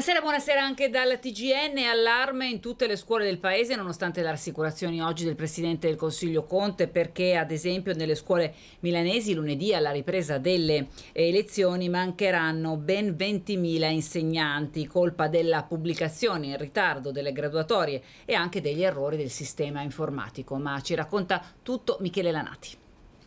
Buonasera, buonasera anche dal TGN. Allarme in tutte le scuole del paese, nonostante le rassicurazioni oggi del Presidente del Consiglio Conte, perché ad esempio nelle scuole milanesi lunedì alla ripresa delle elezioni mancheranno ben 20.000 insegnanti, colpa della pubblicazione in ritardo delle graduatorie e anche degli errori del sistema informatico. Ma ci racconta tutto Michele Lanati.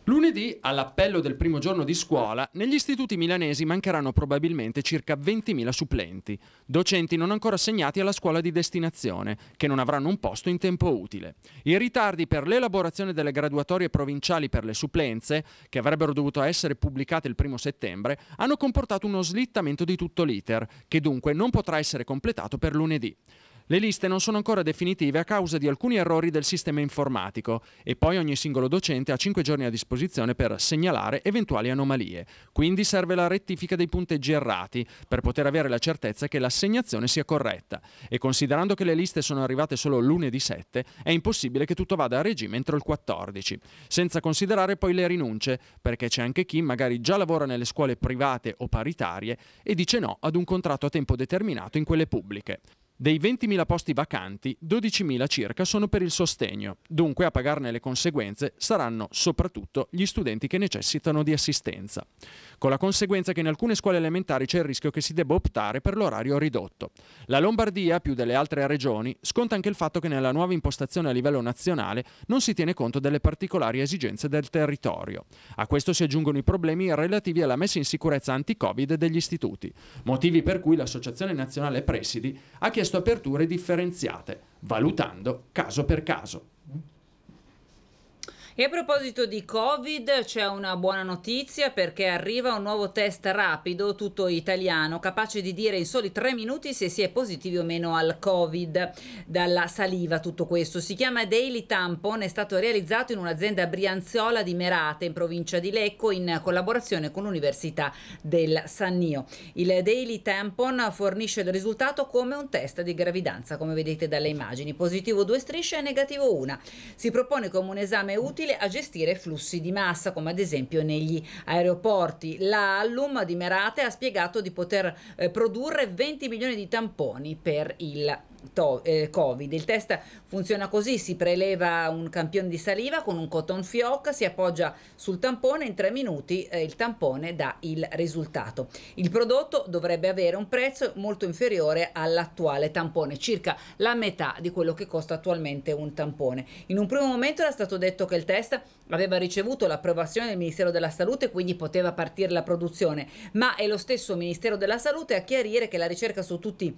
Lunedì, all'appello del primo giorno di scuola, negli istituti milanesi mancheranno probabilmente circa 20.000 supplenti, docenti non ancora assegnati alla scuola di destinazione, che non avranno un posto in tempo utile. I ritardi per l'elaborazione delle graduatorie provinciali per le supplenze, che avrebbero dovuto essere pubblicate il primo settembre, hanno comportato uno slittamento di tutto l'iter, che dunque non potrà essere completato per lunedì. Le liste non sono ancora definitive a causa di alcuni errori del sistema informatico e poi ogni singolo docente ha 5 giorni a disposizione per segnalare eventuali anomalie. Quindi serve la rettifica dei punteggi errati per poter avere la certezza che l'assegnazione sia corretta e considerando che le liste sono arrivate solo lunedì 7 è impossibile che tutto vada a regime entro il 14, senza considerare poi le rinunce perché c'è anche chi magari già lavora nelle scuole private o paritarie e dice no ad un contratto a tempo determinato in quelle pubbliche. Dei 20.000 posti vacanti, 12.000 circa sono per il sostegno, dunque a pagarne le conseguenze saranno soprattutto gli studenti che necessitano di assistenza, con la conseguenza che in alcune scuole elementari c'è il rischio che si debba optare per l'orario ridotto. La Lombardia, più delle altre regioni, sconta anche il fatto che nella nuova impostazione a livello nazionale non si tiene conto delle particolari esigenze del territorio. A questo si aggiungono i problemi relativi alla messa in sicurezza anti-Covid degli istituti, motivi per cui l'Associazione Nazionale Presidi ha chiesto chiesto aperture differenziate, valutando caso per caso. E a proposito di Covid c'è una buona notizia perché arriva un nuovo test rapido, tutto italiano, capace di dire in soli tre minuti se si è positivi o meno al Covid. Dalla saliva tutto questo. Si chiama Daily Tampon, è stato realizzato in un'azienda brianzola di Merate in provincia di Lecco in collaborazione con l'Università del Sannio. Il Daily Tampon fornisce il risultato come un test di gravidanza, come vedete dalle immagini. Positivo due strisce e negativo una. Si propone come un esame utile utile a gestire flussi di massa, come ad esempio negli aeroporti. La Allum di Merate ha spiegato di poter eh, produrre 20 milioni di tamponi per il to- eh, Covid. Il test funziona così, si preleva un campione di saliva con un cotton fioc, si appoggia sul tampone, in tre minuti eh, il tampone dà il risultato. Il prodotto dovrebbe avere un prezzo molto inferiore all'attuale tampone, circa la metà di quello che costa attualmente un tampone. In un primo momento era stato detto che il test aveva ricevuto l'approvazione del Ministero della Salute, quindi poteva partire la produzione, ma è lo stesso Ministero della Salute a chiarire che la ricerca su tutti i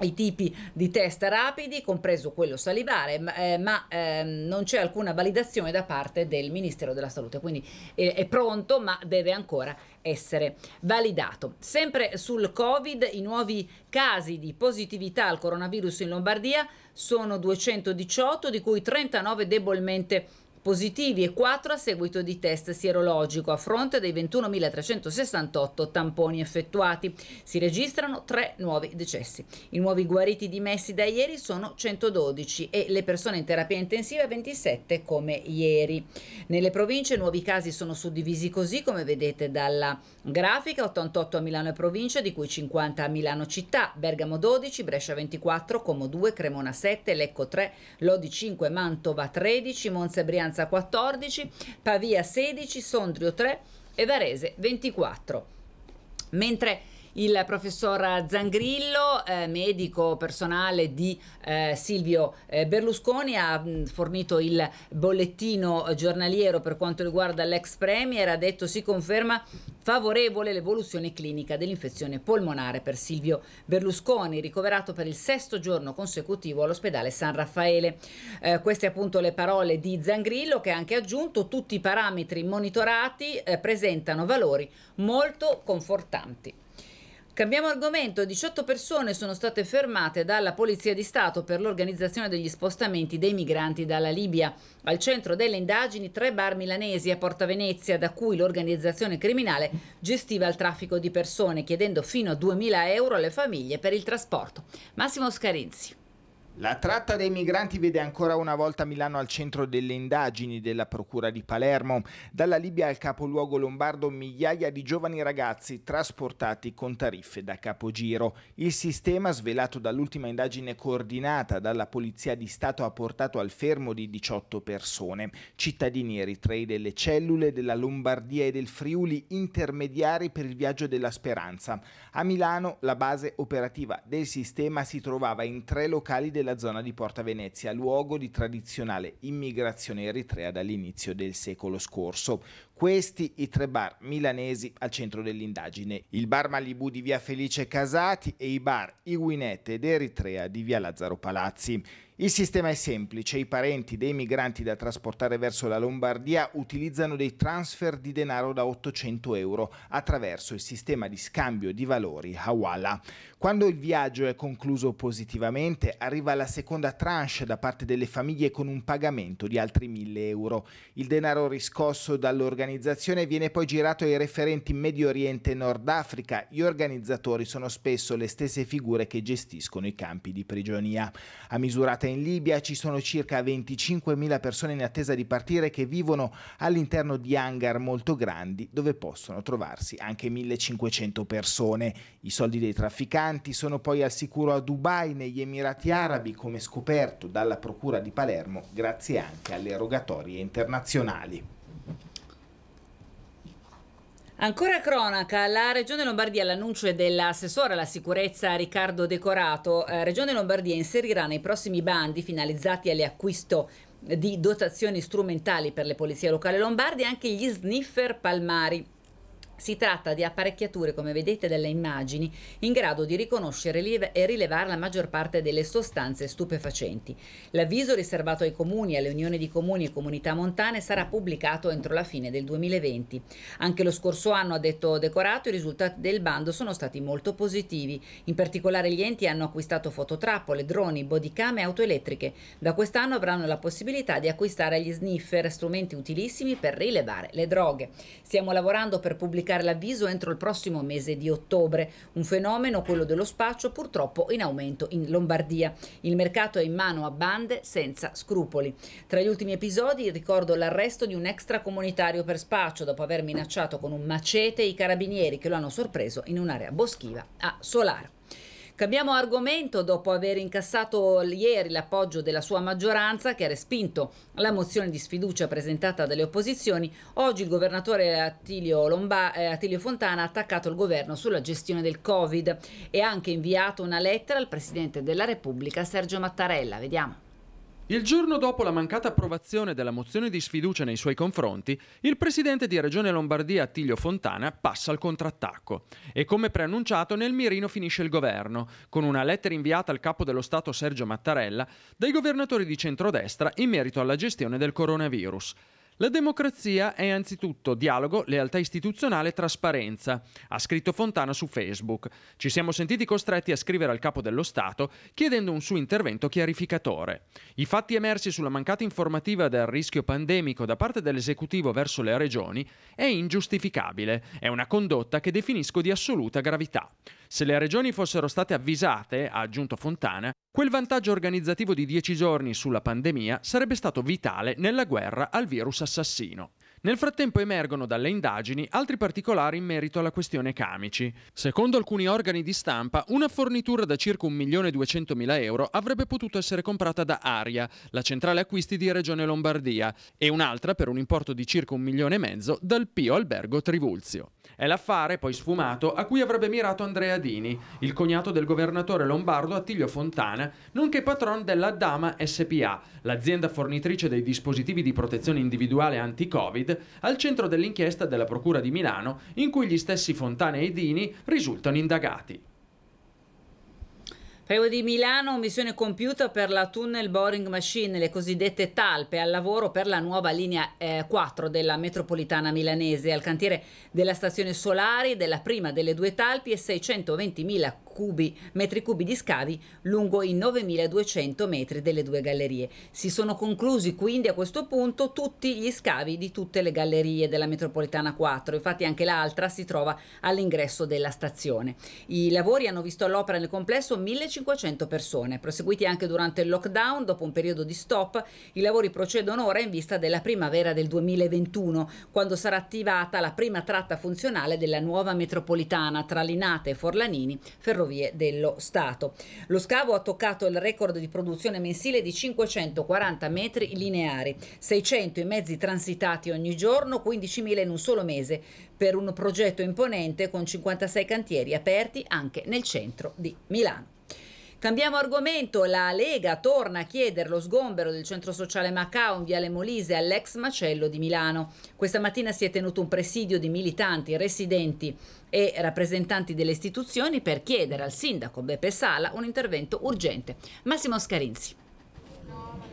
i tipi di test rapidi, compreso quello salivare, ma, eh, ma eh, non c'è alcuna validazione da parte del Ministero della Salute, quindi eh, è pronto ma deve ancora essere validato. Sempre sul Covid, i nuovi casi di positività al coronavirus in Lombardia sono 218, di cui 39 debolmente positivi e 4 a seguito di test sierologico a fronte dei 21.368 tamponi effettuati. Si registrano 3 nuovi decessi. I nuovi guariti dimessi da ieri sono 112 e le persone in terapia intensiva 27 come ieri. Nelle province nuovi casi sono suddivisi così come vedete dalla grafica 88 a Milano e provincia di cui 50 a Milano città, Bergamo 12, Brescia 24, Como 2, Cremona 7, Lecco 3, Lodi 5, Mantova 13, Monza e Brianza Brianza 14, Pavia 16, Sondrio 3 e Varese 24. Mentre il professor Zangrillo, eh, medico personale di eh, Silvio eh, Berlusconi, ha mh, fornito il bollettino giornaliero per quanto riguarda l'ex premier, ha detto si conferma favorevole l'evoluzione clinica dell'infezione polmonare per Silvio Berlusconi, ricoverato per il sesto giorno consecutivo all'ospedale San Raffaele. Eh, queste appunto le parole di Zangrillo che ha anche aggiunto tutti i parametri monitorati eh, presentano valori molto confortanti. Cambiamo argomento, 18 persone sono state fermate dalla Polizia di Stato per l'organizzazione degli spostamenti dei migranti dalla Libia. Al centro delle indagini tre bar milanesi a Porta Venezia da cui l'organizzazione criminale gestiva il traffico di persone chiedendo fino a 2.000 euro alle famiglie per il trasporto. Massimo Scarinzi. La tratta dei migranti vede ancora una volta Milano al centro delle indagini della Procura di Palermo. Dalla Libia al capoluogo lombardo migliaia di giovani ragazzi trasportati con tariffe da capogiro. Il sistema, svelato dall'ultima indagine coordinata dalla Polizia di Stato, ha portato al fermo di 18 persone, cittadini eritrei delle cellule della Lombardia e del Friuli, intermediari per il viaggio della speranza. A Milano la base operativa del sistema si trovava in tre locali della della zona di Porta Venezia, luogo di tradizionale immigrazione eritrea dall'inizio del secolo scorso. Questi i tre bar milanesi al centro dell'indagine, il bar Malibu di via Felice Casati e i bar Iguinete ed Eritrea di via Lazzaro Palazzi. Il sistema è semplice, i parenti dei migranti da trasportare verso la Lombardia utilizzano dei transfer di denaro da 800 euro attraverso il sistema di scambio di valori Hawala. Quando il viaggio è concluso positivamente arriva la seconda tranche da parte delle famiglie con un pagamento di altri 1000 euro. Il denaro riscosso dall'organizzazione dell'organizzazione viene poi girato ai referenti Medio Oriente e Nord Africa. Gli organizzatori sono spesso le stesse figure che gestiscono i campi di prigionia. A misurata in Libia ci sono circa 25.000 persone in attesa di partire che vivono all'interno di hangar molto grandi dove possono trovarsi anche 1.500 persone. I soldi dei trafficanti sono poi al sicuro a Dubai, negli Emirati Arabi, come scoperto dalla Procura di Palermo, grazie anche alle rogatorie internazionali. Ancora cronaca, la Regione Lombardia all'annuncio dell'assessore alla sicurezza Riccardo Decorato. Eh, Regione Lombardia inserirà nei prossimi bandi finalizzati all'acquisto di dotazioni strumentali per le polizie locali lombardi anche gli sniffer palmari si tratta di apparecchiature, come vedete dalle immagini, in grado di riconoscere e rilevare la maggior parte delle sostanze stupefacenti. L'avviso riservato ai comuni, alle unioni di comuni e comunità montane sarà pubblicato entro la fine del 2020. Anche lo scorso anno, ha detto Decorato, i risultati del bando sono stati molto positivi. In particolare gli enti hanno acquistato fototrappole, droni, bodycam e auto elettriche. Da quest'anno avranno la possibilità di acquistare gli sniffer, strumenti utilissimi per rilevare le droghe. Stiamo lavorando per pubblicare pubblicare l'avviso entro il prossimo mese di ottobre. Un fenomeno, quello dello spaccio, purtroppo in aumento in Lombardia. Il mercato è in mano a bande senza scrupoli. Tra gli ultimi episodi ricordo l'arresto di un extracomunitario per spaccio dopo aver minacciato con un macete i carabinieri che lo hanno sorpreso in un'area boschiva a Solaro. Cambiamo argomento dopo aver incassato ieri l'appoggio della sua maggioranza che ha respinto la mozione di sfiducia presentata dalle opposizioni. Oggi il governatore Attilio, Lomba, eh, Attilio Fontana ha attaccato il governo sulla gestione del Covid e ha anche inviato una lettera al Presidente della Repubblica Sergio Mattarella. Vediamo. Il giorno dopo la mancata approvazione della mozione di sfiducia nei suoi confronti, il presidente di Regione Lombardia Attilio Fontana passa al contrattacco e come preannunciato nel mirino finisce il governo, con una lettera inviata al capo dello Stato Sergio Mattarella dai governatori di centrodestra in merito alla gestione del coronavirus. La democrazia è anzitutto dialogo, lealtà istituzionale e trasparenza, ha scritto Fontana su Facebook. Ci siamo sentiti costretti a scrivere al capo dello Stato chiedendo un suo intervento chiarificatore. I fatti emersi sulla mancata informativa del rischio pandemico da parte dell'esecutivo verso le regioni è ingiustificabile, è una condotta che definisco di assoluta gravità. Se le regioni fossero state avvisate, ha aggiunto Fontana, quel vantaggio organizzativo di 10 giorni sulla pandemia sarebbe stato vitale nella guerra al virus assassino. Nel frattempo emergono dalle indagini altri particolari in merito alla questione Camici. Secondo alcuni organi di stampa, una fornitura da circa 1.200.000 euro avrebbe potuto essere comprata da Aria, la centrale acquisti di Regione Lombardia, e un'altra per un importo di circa un milione e mezzo dal Pio Albergo Trivulzio. È l'affare, poi sfumato, a cui avrebbe mirato Andrea Dini, il cognato del governatore lombardo Attilio Fontana, nonché patron della Dama SPA, l'azienda fornitrice dei dispositivi di protezione individuale anti-Covid, al centro dell'inchiesta della Procura di Milano in cui gli stessi Fontana e Dini risultano indagati. Prego di Milano, missione compiuta per la Tunnel Boring Machine, le cosiddette talpe, al lavoro per la nuova linea eh, 4 della metropolitana milanese, al cantiere della stazione Solari, della prima delle due talpi e 620.000 cubi, metri cubi di scavi lungo i 9.200 metri delle due gallerie. Si sono conclusi quindi a questo punto tutti gli scavi di tutte le gallerie della metropolitana 4, infatti anche l'altra si trova all'ingresso della stazione. I lavori hanno visto all'opera nel complesso 1.500 persone, proseguiti anche durante il lockdown, dopo un periodo di stop, i lavori procedono ora in vista della primavera del 2021, quando sarà attivata la prima tratta funzionale della nuova metropolitana tra Linate e Forlanini, Ferrovia Ferrovie dello Stato. Lo scavo ha toccato il record di produzione mensile di 540 metri lineari, 600 i mezzi transitati ogni giorno, 15.000 in un solo mese, per un progetto imponente con 56 cantieri aperti anche nel centro di Milano. Cambiamo argomento, la Lega torna a chiedere lo sgombero del centro sociale Macao in Viale Molise all'ex macello di Milano. Questa mattina si è tenuto un presidio di militanti, residenti e rappresentanti delle istituzioni per chiedere al sindaco Beppe Sala un intervento urgente. Massimo Scarinzi.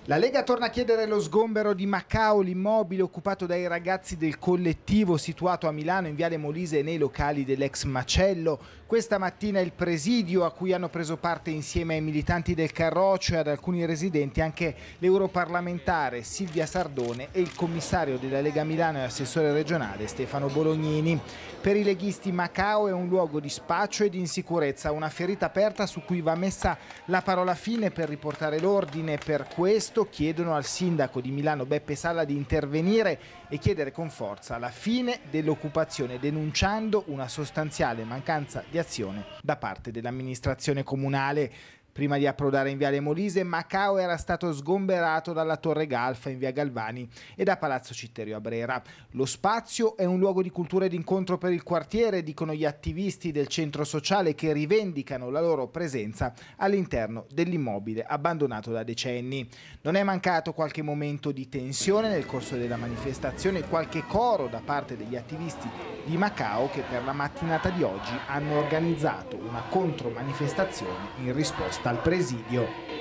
La Lega torna a chiedere lo sgombero di Macao, l'immobile occupato dai ragazzi del collettivo situato a Milano in Viale Molise e nei locali dell'ex Macello. Questa mattina il presidio a cui hanno preso parte insieme ai militanti del Carroccio e ad alcuni residenti anche l'europarlamentare Silvia Sardone e il commissario della Lega Milano e assessore regionale Stefano Bolognini. Per i leghisti Macao è un luogo di spaccio e di insicurezza, una ferita aperta su cui va messa la parola fine per riportare l'ordine per questo questo chiedono al sindaco di Milano Beppe Sala di intervenire e chiedere con forza la fine dell'occupazione denunciando una sostanziale mancanza di azione da parte dell'amministrazione comunale. Prima di approdare in Viale Molise, Macao era stato sgomberato dalla Torre Galfa in Via Galvani e da Palazzo Citterio a Brera. Lo spazio è un luogo di cultura e di incontro per il quartiere, dicono gli attivisti del centro sociale che rivendicano la loro presenza all'interno dell'immobile abbandonato da decenni. Non è mancato qualche momento di tensione nel corso della manifestazione, qualche coro da parte degli attivisti di Macao che per la mattinata di oggi hanno organizzato una contromanifestazione in risposta al presidio.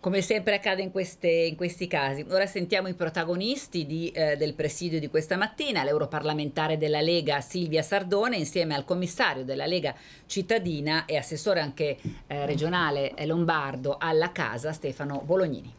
Come sempre accade in, queste, in, questi casi. Ora sentiamo i protagonisti di, eh, del presidio di questa mattina, l'europarlamentare della Lega Silvia Sardone insieme al commissario della Lega cittadina e assessore anche eh, regionale eh, lombardo alla casa Stefano Bolognini.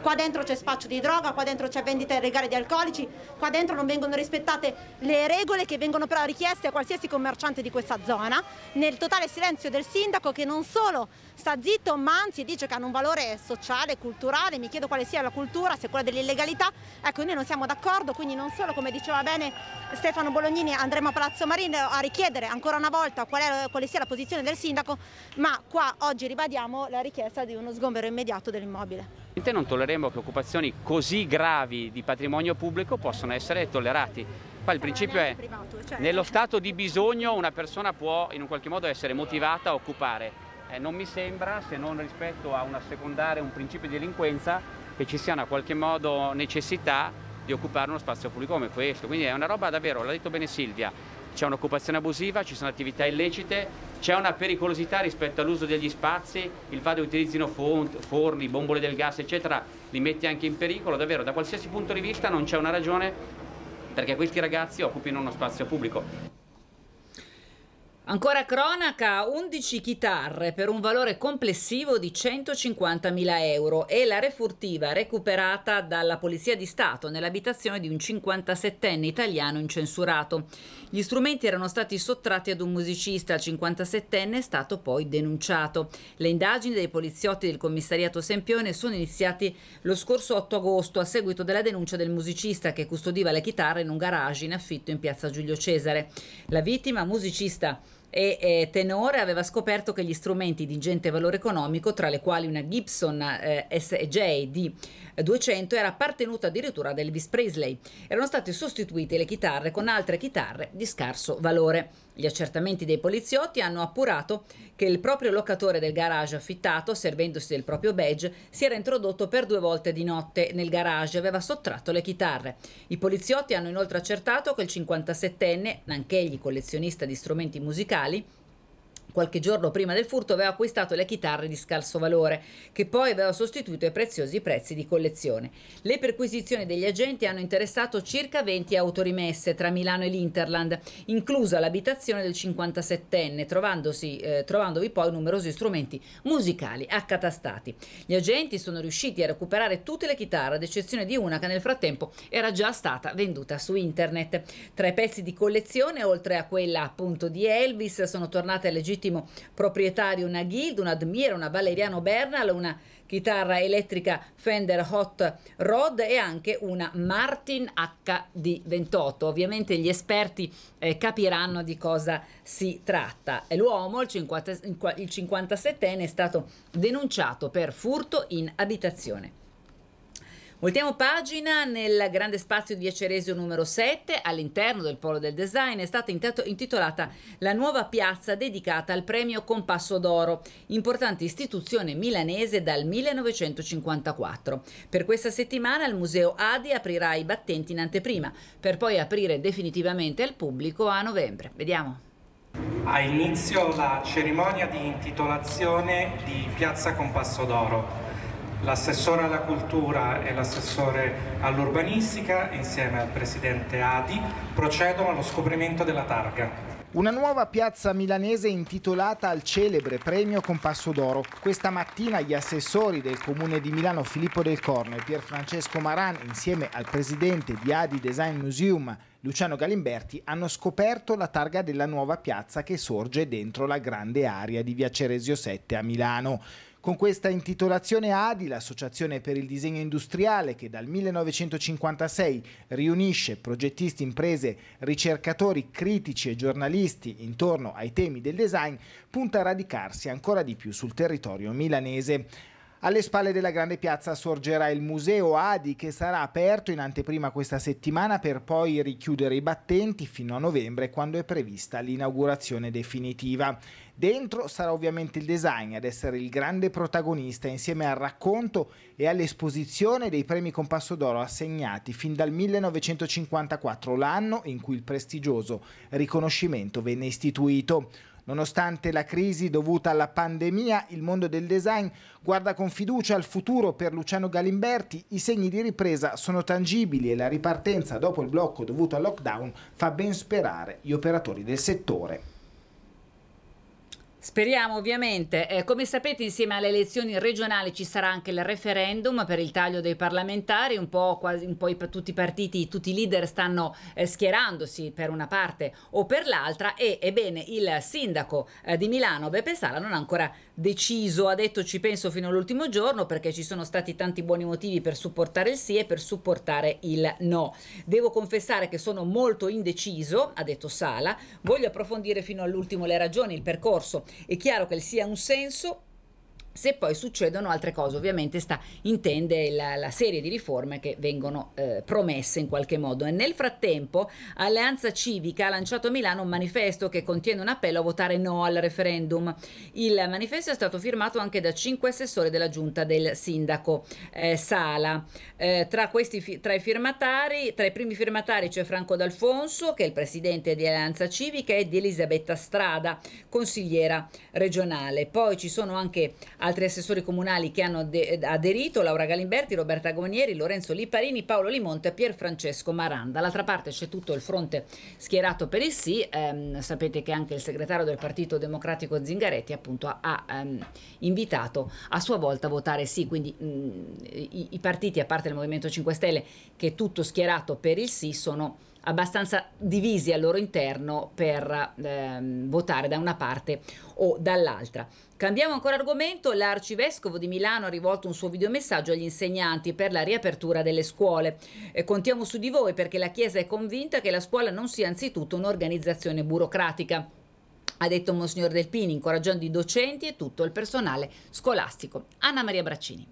Qua dentro c'è spaccio di droga, qua dentro c'è vendita illegale di alcolici, qua dentro non vengono rispettate le regole che vengono però richieste a qualsiasi commerciante di questa zona, nel totale silenzio del sindaco che non solo sta zitto, ma anzi dice che hanno un valore sociale, culturale, mi chiedo quale sia la cultura, se quella dell'illegalità, ecco noi non siamo d'accordo, quindi non solo come diceva bene Stefano Bolognini andremo a Palazzo Marino a richiedere ancora una volta qual è, quale sia la posizione del sindaco, ma qua oggi ribadiamo la richiesta di uno sgombero immediato dell'immobile. Non tolleremo che occupazioni così gravi di patrimonio pubblico possano essere tollerati. Qua il principio è, privato, cioè... nello stato di bisogno una persona può in un qualche modo essere motivata a occupare eh, non mi sembra, se non rispetto a una secondaria, un principio di delinquenza, che ci sia in qualche modo necessità di occupare uno spazio pubblico come questo. Quindi è una roba davvero, l'ha detto bene Silvia, c'è un'occupazione abusiva, ci sono attività illecite, c'è una pericolosità rispetto all'uso degli spazi, il fatto che utilizzino forni, bombole del gas, eccetera, li mette anche in pericolo, davvero, da qualsiasi punto di vista non c'è una ragione perché questi ragazzi occupino uno spazio pubblico. Ancora cronaca, 11 chitarre per un valore complessivo di 150.000 euro e la refurtiva recuperata dalla Polizia di Stato nell'abitazione di un 57enne italiano incensurato. Gli strumenti erano stati sottratti ad un musicista, il 57enne è stato poi denunciato. Le indagini dei poliziotti del commissariato Sempione sono iniziate lo scorso 8 agosto a seguito della denuncia del musicista che custodiva le chitarre in un garage in affitto in piazza Giulio Cesare. La vittima, musicista e eh, Tenore aveva scoperto che gli strumenti di ingente valore economico, tra le quali una Gibson eh, SJ di 200 era appartenuta addirittura ad Elvis Presley. Erano state sostituite le chitarre con altre chitarre di scarso valore. Gli accertamenti dei poliziotti hanno appurato che il proprio locatore del garage affittato, servendosi del proprio badge, si era introdotto per due volte di notte nel garage e aveva sottratto le chitarre. I poliziotti hanno inoltre accertato che il 57enne, anch'egli collezionista di strumenti musicali, Qualche giorno prima del furto aveva acquistato le chitarre di scarso valore, che poi aveva sostituito ai preziosi prezzi di collezione. Le perquisizioni degli agenti hanno interessato circa 20 autorimesse tra Milano e l'Interland, inclusa l'abitazione del 57enne, eh, trovandovi poi numerosi strumenti musicali accatastati. Gli agenti sono riusciti a recuperare tutte le chitarre, ad eccezione di una che nel frattempo era già stata venduta su internet. Tra i pezzi di collezione, oltre a quella appunto di Elvis, sono tornate legittime legittimo proprietario, una Guild, una Admira, una Valeriano Bernal, una chitarra elettrica Fender Hot Rod e anche una Martin HD28. Ovviamente gli esperti eh, capiranno di cosa si tratta. L'uomo, il 57enne, è stato denunciato per furto in abitazione. Voltiamo pagina nel grande spazio di Aceresio numero 7, all'interno del Polo del Design, è stata intitolata la nuova piazza dedicata al premio Compasso d'Oro, importante istituzione milanese dal 1954. Per questa settimana il Museo Adi aprirà i battenti in anteprima, per poi aprire definitivamente al pubblico a novembre. Vediamo. Ha inizio la cerimonia di intitolazione di Piazza Compasso d'Oro l'assessore alla cultura e l'assessore all'urbanistica insieme al presidente Adi procedono allo scoprimento della targa. Una nuova piazza milanese intitolata al celebre premio Compasso d'Oro. Questa mattina gli assessori del comune di Milano Filippo Del Corno e Pierfrancesco Maran insieme al presidente di Adi Design Museum Luciano Galimberti hanno scoperto la targa della nuova piazza che sorge dentro la grande area di via Ceresio 7 a Milano. Con questa intitolazione ADI, l'Associazione per il Disegno Industriale, che dal 1956 riunisce progettisti, imprese, ricercatori, critici e giornalisti intorno ai temi del design, punta a radicarsi ancora di più sul territorio milanese. Alle spalle della grande piazza sorgerà il museo Adi che sarà aperto in anteprima questa settimana per poi richiudere i battenti fino a novembre quando è prevista l'inaugurazione definitiva. Dentro sarà ovviamente il design ad essere il grande protagonista insieme al racconto e all'esposizione dei premi Compasso d'Oro assegnati fin dal 1954, l'anno in cui il prestigioso riconoscimento venne istituito. Nonostante la crisi dovuta alla pandemia, il mondo del design guarda con fiducia al futuro per Luciano Galimberti. I segni di ripresa sono tangibili e la ripartenza dopo il blocco dovuto al lockdown fa ben sperare gli operatori del settore. Speriamo ovviamente, eh, come sapete insieme alle elezioni regionali ci sarà anche il referendum per il taglio dei parlamentari, un po', quasi, un po i, tutti i partiti, tutti i leader stanno eh, schierandosi per una parte o per l'altra e ebbene il sindaco eh, di Milano Beppe Sala non ha ancora deciso, ha detto ci penso fino all'ultimo giorno perché ci sono stati tanti buoni motivi per supportare il sì e per supportare il no. Devo confessare che sono molto indeciso, ha detto Sala, voglio approfondire fino all'ultimo le ragioni, il percorso è chiaro che sia un senso se poi succedono altre cose, ovviamente sta, intende la, la serie di riforme che vengono eh, promesse in qualche modo. E nel frattempo Alleanza Civica ha lanciato a Milano un manifesto che contiene un appello a votare no al referendum. Il manifesto è stato firmato anche da cinque assessori della giunta del sindaco eh, Sala. Eh, tra, questi, tra, i firmatari, tra i primi firmatari c'è Franco D'Alfonso, che è il presidente di Alleanza Civica, e di Elisabetta Strada, consigliera regionale. Poi ci sono anche altri assessori comunali che hanno eh, aderito, Laura Galimberti, Roberta Gonieri, Lorenzo Lipparini, Paolo Limonte e Pierfrancesco Maranda. Dall'altra parte c'è tutto il fronte schierato per il sì, ehm, sapete che anche il segretario del Partito Democratico Zingaretti appunto ha, ha ehm, invitato a sua volta a votare sì, quindi mh, mm, i, i partiti, a parte il Movimento 5 Stelle, che è tutto schierato per il sì, sono abbastanza divisi al loro interno per ehm, votare da una parte o dall'altra. Cambiamo ancora argomento, l'arcivescovo di Milano ha rivolto un suo videomessaggio agli insegnanti per la riapertura delle scuole. E eh, contiamo su di voi perché la Chiesa è convinta che la scuola non sia anzitutto un'organizzazione burocratica ha detto Monsignor Delpini, incoraggiando i docenti e tutto il personale scolastico. Anna Maria Braccini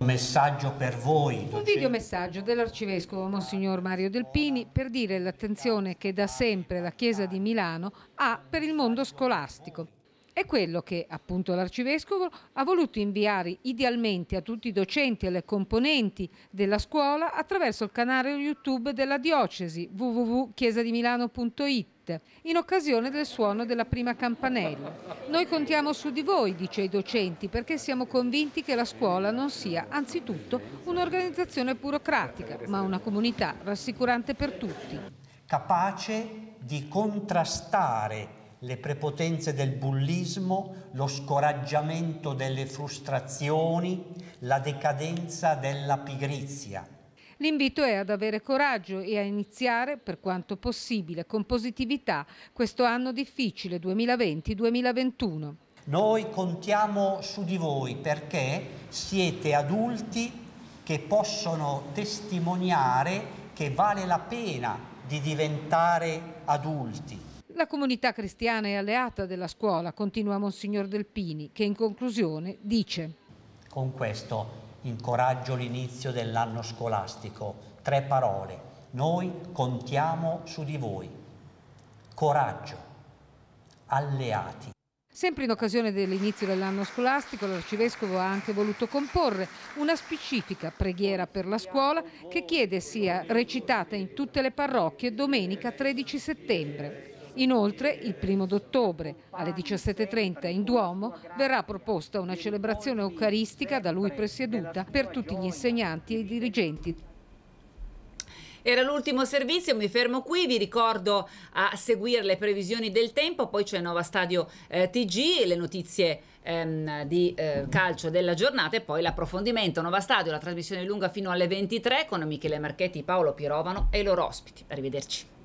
messaggio per voi. Un video messaggio dell'arcivescovo Monsignor Mario Delpini per dire l'attenzione che da sempre la Chiesa di Milano ha per il mondo scolastico. È quello che appunto l'arcivescovo ha voluto inviare idealmente a tutti i docenti e le componenti della scuola attraverso il canale YouTube della diocesi www.chiesadimilano.it Street in occasione del suono della prima campanella. Noi contiamo su di voi, dice i docenti, perché siamo convinti che la scuola non sia anzitutto un'organizzazione burocratica, ma una comunità rassicurante per tutti. Capace di contrastare le prepotenze del bullismo, lo scoraggiamento delle frustrazioni, la decadenza della pigrizia L'invito è ad avere coraggio e a iniziare, per quanto possibile, con positività questo anno difficile 2020-2021. Noi contiamo su di voi perché siete adulti che possono testimoniare che vale la pena di diventare adulti. La comunità cristiana è alleata della scuola, continua Monsignor Delpini, che in conclusione dice. Con questo incoraggio l'inizio dell'anno scolastico. Tre parole. Noi contiamo su di voi. Coraggio. Alleati. Sempre in occasione dell'inizio dell'anno scolastico l'Arcivescovo ha anche voluto comporre una specifica preghiera per la scuola che chiede sia recitata in tutte le parrocchie domenica 13 settembre. Inoltre, il primo d'ottobre alle 17.30 in Duomo verrà proposta una celebrazione eucaristica da lui presieduta per tutti gli insegnanti e i dirigenti era l'ultimo servizio, mi fermo qui, vi ricordo a seguire le previsioni del tempo, poi c'è Nova Stadio eh, TG le notizie ehm, di eh, calcio della giornata e poi l'approfondimento Nova Stadio, la trasmissione lunga fino alle 23 con Michele Marchetti, Paolo Pirovano e i loro ospiti. Arrivederci.